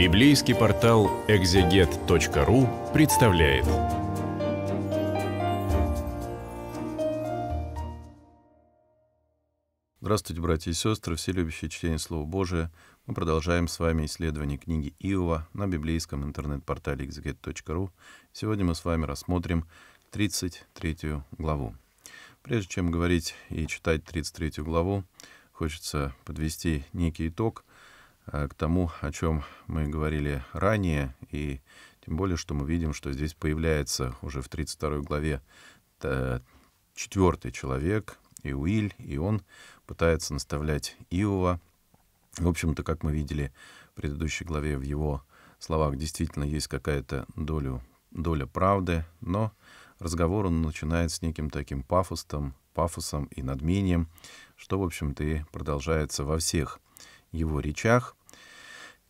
Библейский портал экзегет.ру представляет. Здравствуйте, братья и сестры, все любящие чтение Слова Божия. Мы продолжаем с вами исследование книги Иова на библейском интернет-портале exeget.ru. Сегодня мы с вами рассмотрим 33 главу. Прежде чем говорить и читать 33 главу, хочется подвести некий итог – Э, к тому, о чем мы говорили ранее, и тем более, что мы видим, что здесь появляется уже в 32 главе э, четвертый человек, Иуиль, и он пытается наставлять Иова. В общем-то, как мы видели в предыдущей главе, в его словах действительно есть какая-то доля, доля правды, но разговор он начинает с неким таким пафосом, пафосом и надмением, что, в общем-то, и продолжается во всех его речах.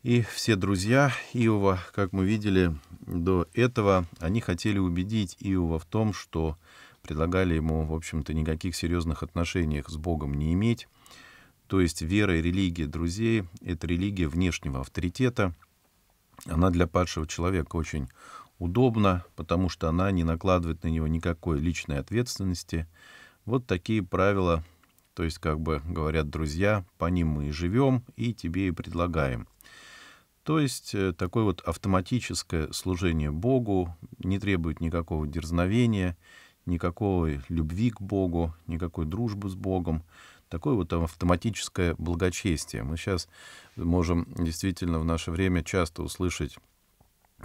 И все друзья Иова, как мы видели до этого, они хотели убедить Иова в том, что предлагали ему, в общем-то, никаких серьезных отношений с Богом не иметь. То есть вера и религия друзей — это религия внешнего авторитета. Она для падшего человека очень удобна, потому что она не накладывает на него никакой личной ответственности. Вот такие правила, то есть, как бы говорят друзья, по ним мы и живем, и тебе и предлагаем. То есть э, такое вот автоматическое служение Богу не требует никакого дерзновения, никакой любви к Богу, никакой дружбы с Богом. Такое вот автоматическое благочестие. Мы сейчас можем действительно в наше время часто услышать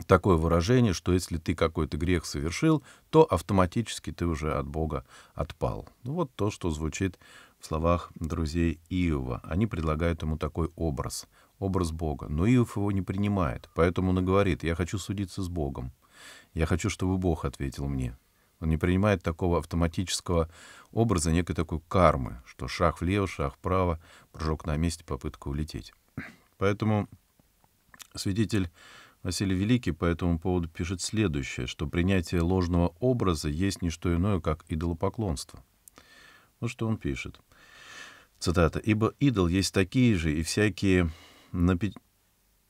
такое выражение, что если ты какой-то грех совершил, то автоматически ты уже от Бога отпал. Ну, вот то, что звучит в словах друзей Иова. Они предлагают ему такой образ — образ Бога, но Иов его не принимает, поэтому он и говорит, я хочу судиться с Богом. Я хочу, чтобы Бог ответил мне. Он не принимает такого автоматического образа, некой такой кармы, что шаг влево, шаг вправо, прыжок на месте, попытка улететь. Поэтому свидетель Василий Великий по этому поводу пишет следующее, что принятие ложного образа есть не что иное, как идолопоклонство. Вот что он пишет. Цитата. «Ибо идол есть такие же и всякие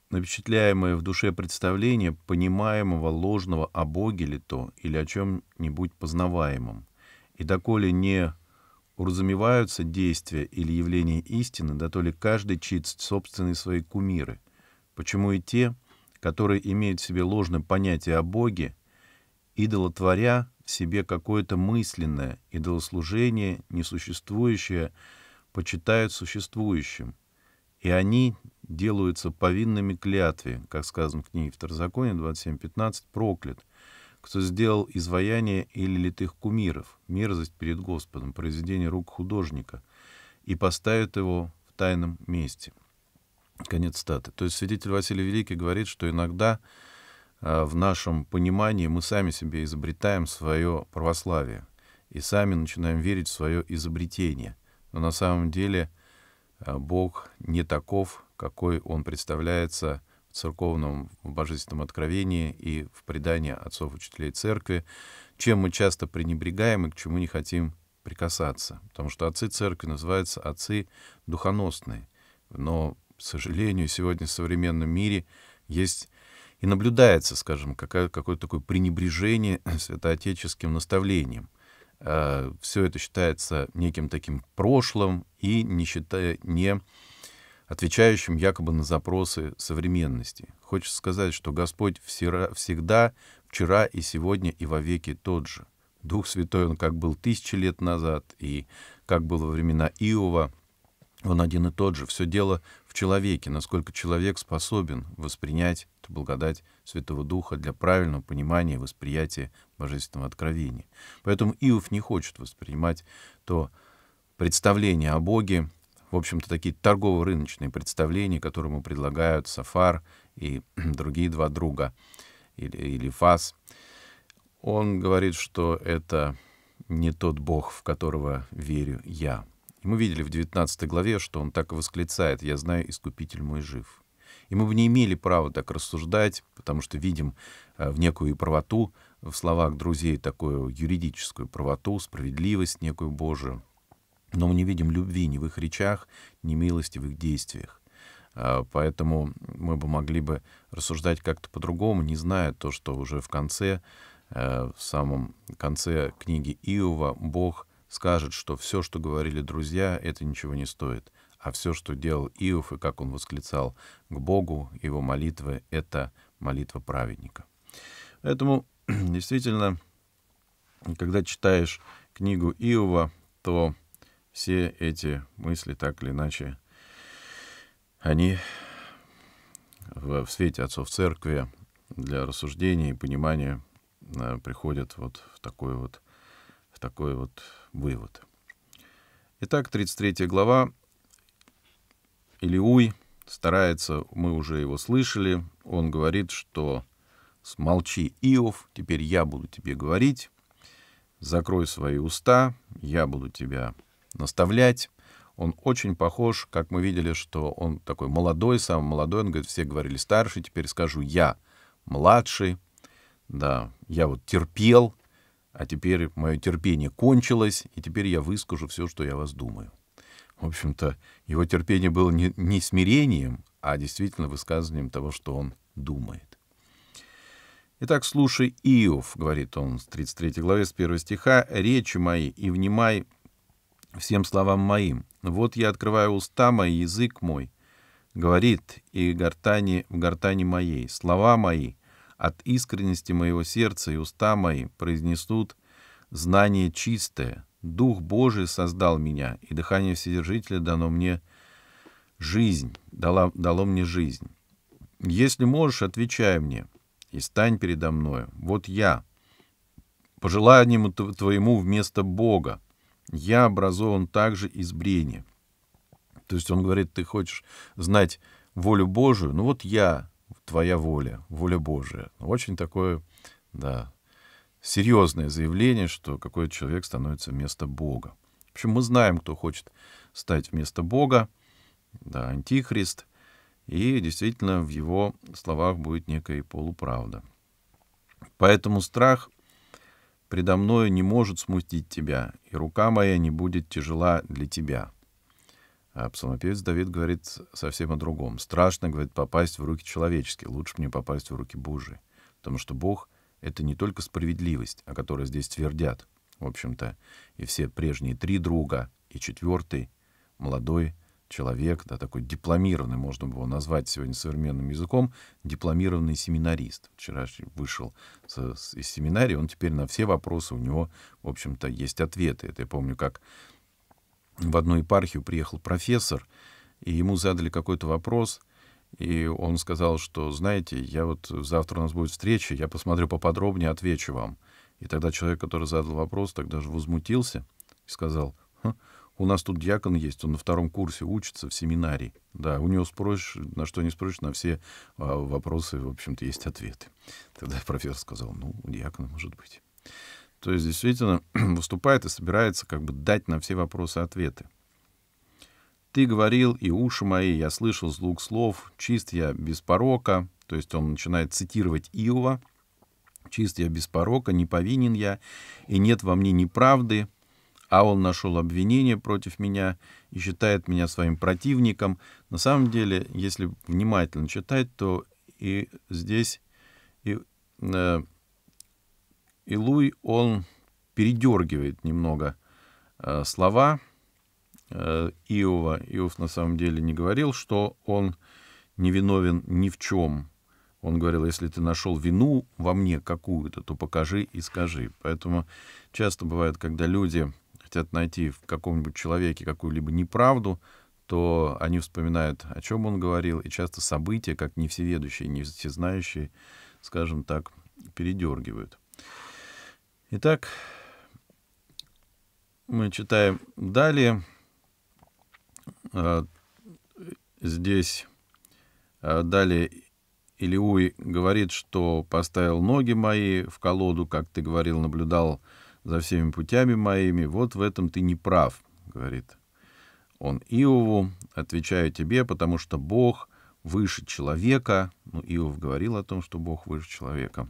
напечатляемое в душе представление понимаемого ложного о Боге ли то или о чем-нибудь познаваемом. И доколе не уразумеваются действия или явления истины, да то ли каждый чит собственные свои кумиры. Почему и те, которые имеют в себе ложное понятие о Боге, идолотворя в себе какое-то мысленное идолослужение, несуществующее, почитают существующим, и они делаются повинными клятве, как сказано в книге Второзакония 27.15, проклят, кто сделал изваяние или литых кумиров, мерзость перед Господом, произведение рук художника, и поставит его в тайном месте. Конец статы. То есть свидетель Василий Великий говорит, что иногда а, в нашем понимании мы сами себе изобретаем свое православие и сами начинаем верить в свое изобретение. Но на самом деле а, Бог не таков, какой он представляется в церковном в божественном откровении и в предании отцов-учителей церкви, чем мы часто пренебрегаем и к чему не хотим прикасаться. Потому что отцы церкви называются отцы духоносные. Но, к сожалению, сегодня в современном мире есть и наблюдается, скажем, какое-то такое пренебрежение святоотеческим наставлением. А, Все это считается неким таким прошлым и не, считая, не отвечающим якобы на запросы современности. Хочется сказать, что Господь всера, всегда, вчера и сегодня и во веки тот же. Дух Святой, Он как был тысячи лет назад, и как был во времена Иова, Он один и тот же. Все дело в человеке, насколько человек способен воспринять эту благодать Святого Духа для правильного понимания и восприятия Божественного Откровения. Поэтому Иов не хочет воспринимать то представление о Боге, в общем-то, такие торгово-рыночные представления, которые ему предлагают Сафар и другие два друга, или, или Фас. Он говорит, что это не тот Бог, в которого верю я. И мы видели в 19 главе, что он так восклицает «Я знаю, Искупитель мой жив». И мы бы не имели права так рассуждать, потому что видим э, в некую правоту в словах друзей такую юридическую правоту, справедливость некую Божию. Но мы не видим любви ни в их речах, ни милости в их действиях. А, поэтому мы бы могли бы рассуждать как-то по-другому, не зная то, что уже в конце, э, в самом конце книги Иова Бог скажет, что все, что говорили друзья, это ничего не стоит. А все, что делал Иов и как он восклицал к Богу, его молитвы, это молитва праведника. Поэтому действительно, когда читаешь книгу Иова, то все эти мысли, так или иначе, они в в свете отцов церкви для рассуждения и понимания э, приходят вот в такой вот, в такой вот вывод. Итак, 33 глава. Илиуй старается, мы уже его слышали, он говорит, что «Смолчи, Иов, теперь я буду тебе говорить, закрой свои уста, я буду тебя наставлять. Он очень похож, как мы видели, что он такой молодой, самый молодой. Он говорит, все говорили старший, теперь скажу я младший. Да, я вот терпел, а теперь мое терпение кончилось, и теперь я выскажу все, что я вас думаю. В общем-то, его терпение было не, не смирением, а действительно высказыванием того, что он думает. Итак, слушай, Иов, говорит он с 33 главе, с 1 стиха, речи мои и внимай всем словам моим. Вот я открываю уста мои, язык мой, говорит, и гортани в гортани моей, слова мои, от искренности моего сердца и уста мои произнесут знание чистое. Дух Божий создал меня, и дыхание Вседержителя дано мне жизнь, дало, дало мне жизнь. Если можешь, отвечай мне, и стань передо мною. Вот я, по желанию твоему вместо Бога, я образован также из брения. То есть он говорит, ты хочешь знать волю Божию, ну вот я, твоя воля, воля Божия. Ну, очень такое, да, серьезное заявление, что какой-то человек становится вместо Бога. В общем, мы знаем, кто хочет стать вместо Бога, да, антихрист, и действительно в его словах будет некая полуправда. Поэтому страх предо мною не может смутить тебя, и рука моя не будет тяжела для тебя». А псалмопевец Давид говорит совсем о другом. «Страшно, — говорит, — попасть в руки человеческие, лучше мне попасть в руки Божии, потому что Бог — это не только справедливость, о которой здесь твердят, в общем-то, и все прежние три друга, и четвертый, молодой, человек, да, такой дипломированный, можно было назвать сегодня современным языком, дипломированный семинарист. Вчера вышел с, с, из семинарии, он теперь на все вопросы у него, в общем-то, есть ответы. Это я помню, как в одну епархию приехал профессор, и ему задали какой-то вопрос, и он сказал, что, знаете, я вот завтра у нас будет встреча, я посмотрю поподробнее, отвечу вам. И тогда человек, который задал вопрос, тогда же возмутился и сказал, «Хм, у нас тут дьякон есть, он на втором курсе учится в семинарии. Да, у него спросишь, на что не спросишь, на все а, вопросы, в общем-то, есть ответы. Тогда профессор сказал, ну, у дьякона может быть. То есть действительно выступает и собирается как бы дать на все вопросы ответы. Ты говорил, и уши мои, я слышал звук слов, чист я без порока, то есть он начинает цитировать Иова, чист я без порока, не повинен я, и нет во мне неправды, а он нашел обвинение против меня и считает меня своим противником. На самом деле, если внимательно читать, то и здесь и, э, и он передергивает немного э, слова э, Иова. Иов на самом деле не говорил, что он невиновен ни в чем. Он говорил, если ты нашел вину во мне какую-то, то покажи и скажи. Поэтому часто бывает, когда люди хотят найти в каком-нибудь человеке какую-либо неправду, то они вспоминают, о чем он говорил, и часто события, как не всеведущие, не всезнающие, скажем так, передергивают. Итак, мы читаем далее. А, здесь а, далее Илиуй говорит, что поставил ноги мои в колоду, как ты говорил, наблюдал за всеми путями моими, вот в этом ты не прав, говорит он Иову, отвечаю тебе, потому что Бог выше человека, ну, Иов говорил о том, что Бог выше человека,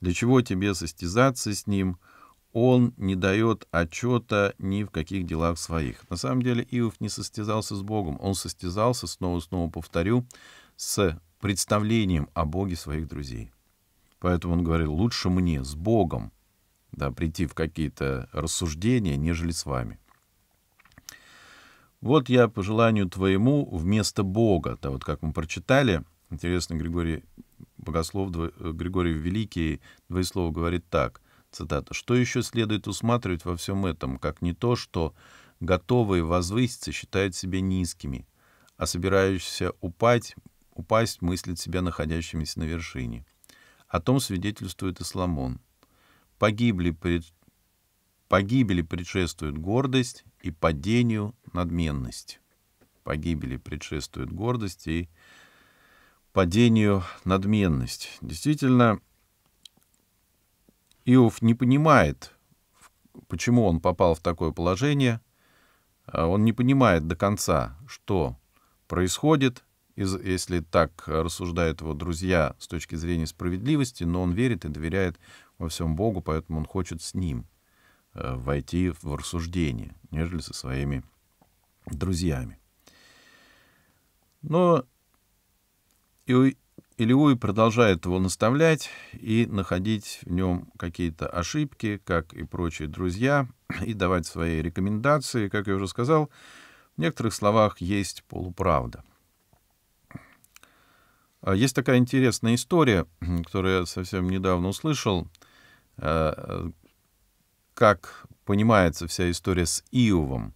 для чего тебе состязаться с ним, он не дает отчета ни в каких делах своих. На самом деле Иов не состязался с Богом, он состязался, снова-снова повторю, с представлением о Боге своих друзей. Поэтому он говорил, лучше мне с Богом, да, прийти в какие-то рассуждения, нежели с вами. Вот я по желанию твоему вместо Бога, да, вот как мы прочитали, интересно, Григорий Богослов, э, Григорий Великий, двоеслово говорит так, цитата, «Что еще следует усматривать во всем этом, как не то, что готовые возвыситься считают себя низкими, а собирающиеся упасть, упасть мыслят себя находящимися на вершине. О том свидетельствует и Соломон. Погибли пред... Погибели предшествует гордость и падению надменность. Погибели предшествует гордость и падению надменность. Действительно, Иов не понимает, почему он попал в такое положение. А он не понимает до конца, что происходит, если так рассуждают его друзья с точки зрения справедливости, но он верит и доверяет во всем Богу, поэтому он хочет с ним э, войти в рассуждение, нежели со своими друзьями. Но Илиуи продолжает его наставлять и находить в нем какие-то ошибки, как и прочие друзья, и давать свои рекомендации. Как я уже сказал, в некоторых словах есть полуправда. А есть такая интересная история, которую я совсем недавно услышал — Э, как понимается вся история с Иовом.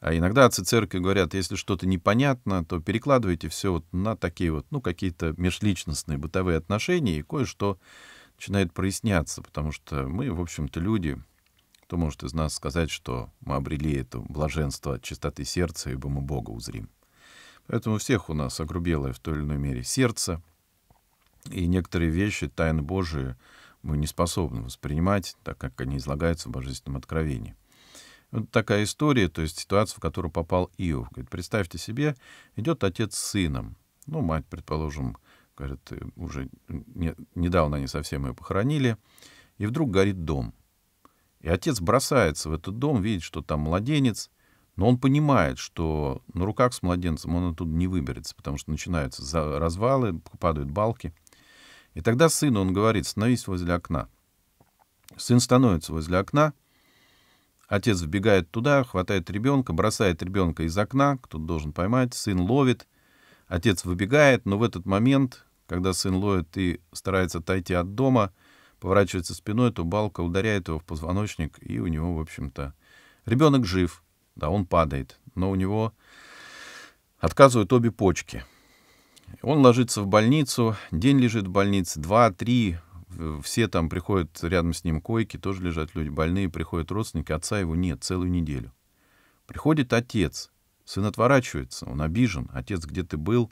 А иногда отцы церкви говорят, если что-то непонятно, то перекладывайте все вот на такие вот, ну, какие-то межличностные бытовые отношения, и кое-что начинает проясняться, потому что мы, в общем-то, люди, кто может из нас сказать, что мы обрели это блаженство от чистоты сердца, ибо мы Бога узрим. Поэтому у всех у нас огрубелое в той или иной мере сердце, и некоторые вещи, тайны Божии — мы не способны воспринимать, так как они излагаются в Божественном откровении. Вот такая история, то есть ситуация, в которую попал Иов. Говорит, представьте себе, идет отец с сыном. Ну, мать, предположим, говорит, уже не, недавно они совсем ее похоронили. И вдруг горит дом. И отец бросается в этот дом, видит, что там младенец, но он понимает, что на руках с младенцем он оттуда не выберется, потому что начинаются развалы, падают балки. И тогда сыну он говорит, становись возле окна. Сын становится возле окна, отец вбегает туда, хватает ребенка, бросает ребенка из окна, кто-то должен поймать, сын ловит, отец выбегает, но в этот момент, когда сын ловит и старается отойти от дома, поворачивается спиной, то балка ударяет его в позвоночник, и у него, в общем-то, ребенок жив, да, он падает, но у него отказывают обе почки — он ложится в больницу, день лежит в больнице, два, три, все там приходят рядом с ним койки, тоже лежат люди больные, приходят родственники, отца его нет целую неделю. Приходит отец, сын отворачивается, он обижен, отец, где ты был?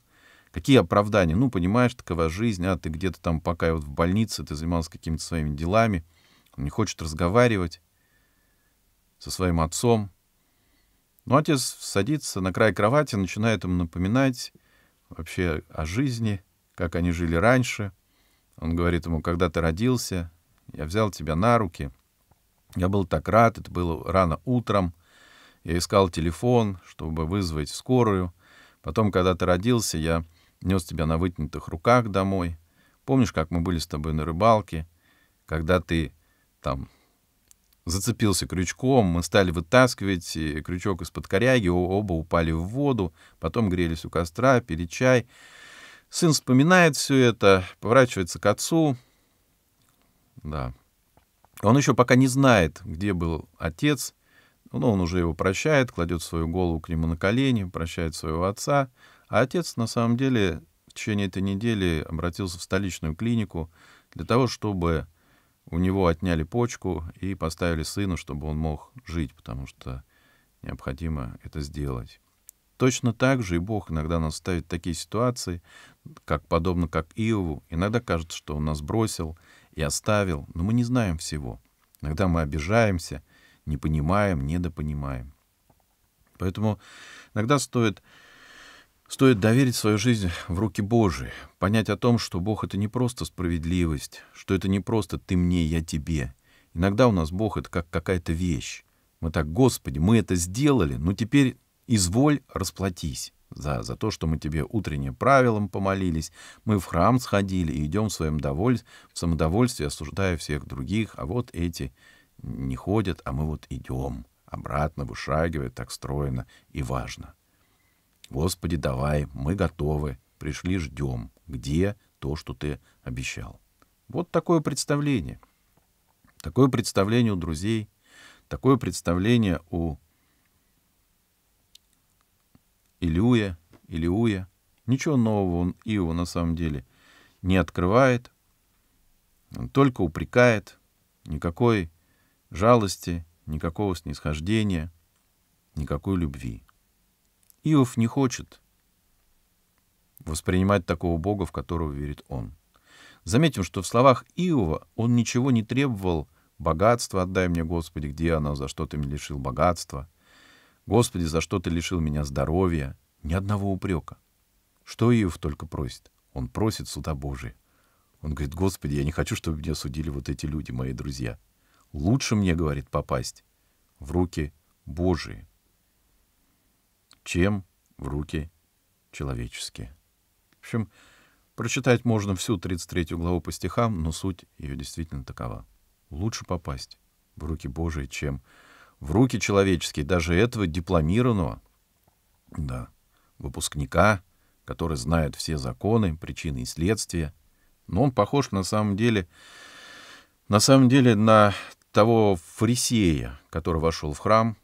Какие оправдания? Ну, понимаешь, такова жизнь, а ты где-то там пока вот в больнице, ты занимался какими-то своими делами, он не хочет разговаривать со своим отцом. ну отец садится на край кровати, начинает ему напоминать, вообще о жизни, как они жили раньше. Он говорит ему, когда ты родился, я взял тебя на руки. Я был так рад, это было рано утром. Я искал телефон, чтобы вызвать скорую. Потом, когда ты родился, я нес тебя на вытянутых руках домой. Помнишь, как мы были с тобой на рыбалке, когда ты там зацепился крючком, мы стали вытаскивать крючок из-под коряги, оба упали в воду, потом грелись у костра, пили чай. Сын вспоминает все это, поворачивается к отцу. Да. Он еще пока не знает, где был отец, но он уже его прощает, кладет свою голову к нему на колени, прощает своего отца. А отец, на самом деле, в течение этой недели обратился в столичную клинику для того, чтобы у него отняли почку и поставили сыну, чтобы он мог жить, потому что необходимо это сделать. Точно так же и Бог иногда нас ставит в такие ситуации, как подобно как Иову. Иногда кажется, что он нас бросил и оставил, но мы не знаем всего. Иногда мы обижаемся, не понимаем, недопонимаем. Поэтому иногда стоит Стоит доверить свою жизнь в руки Божии, понять о том, что Бог — это не просто справедливость, что это не просто «ты мне, я тебе». Иногда у нас Бог — это как какая-то вещь. Мы так, Господи, мы это сделали, но ну теперь изволь расплатись за, за то, что мы тебе утренним правилом помолились, мы в храм сходили и идем в своем доволь... в самодовольстве, осуждая всех других, а вот эти не ходят, а мы вот идем, обратно вышагивая, так стройно и важно. Господи, давай, мы готовы, пришли, ждем. Где то, что ты обещал? Вот такое представление. Такое представление у друзей, такое представление у Илюя, Илюя. Ничего нового он Иова на самом деле не открывает, он только упрекает, никакой жалости, никакого снисхождения, никакой любви. Иов не хочет воспринимать такого Бога, в которого верит он. Заметим, что в словах Иова он ничего не требовал «богатство отдай мне, Господи, где оно, за что ты мне лишил богатства?» «Господи, за что ты лишил меня здоровья?» Ни одного упрека. Что Иов только просит? Он просит суда Божия. Он говорит, «Господи, я не хочу, чтобы меня судили вот эти люди, мои друзья. Лучше мне, — говорит, — попасть в руки Божии, чем в руки человеческие. В общем, прочитать можно всю 33 главу по стихам, но суть ее действительно такова. Лучше попасть в руки Божии, чем в руки человеческие, даже этого дипломированного, да, выпускника, который знает все законы, причины и следствия. Но он похож на самом деле, на самом деле на того фарисея, который вошел в храм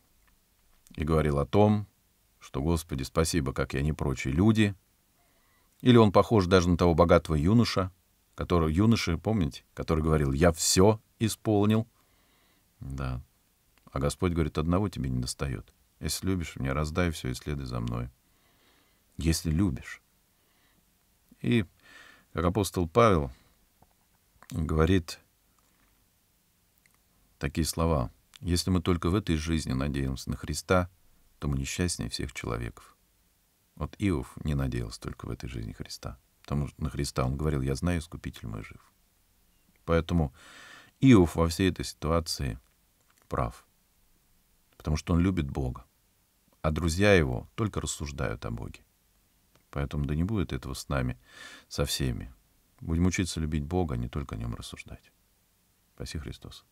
и говорил о том, что, Господи, спасибо, как я не прочие люди. Или он похож даже на того богатого юноша, который, юноши, помните, который говорил, я все исполнил. Да. А Господь говорит, одного тебе не достает. Если любишь меня, раздай все и следуй за мной. Если любишь. И, как апостол Павел говорит такие слова, если мы только в этой жизни надеемся на Христа — тому несчастнее всех человеков. Вот Иов не надеялся только в этой жизни Христа. Потому что на Христа он говорил, я знаю, Искупитель мой жив. Поэтому Иов во всей этой ситуации прав. Потому что он любит Бога. А друзья его только рассуждают о Боге. Поэтому да не будет этого с нами, со всеми. Будем учиться любить Бога, а не только о нем рассуждать. Спаси Христос.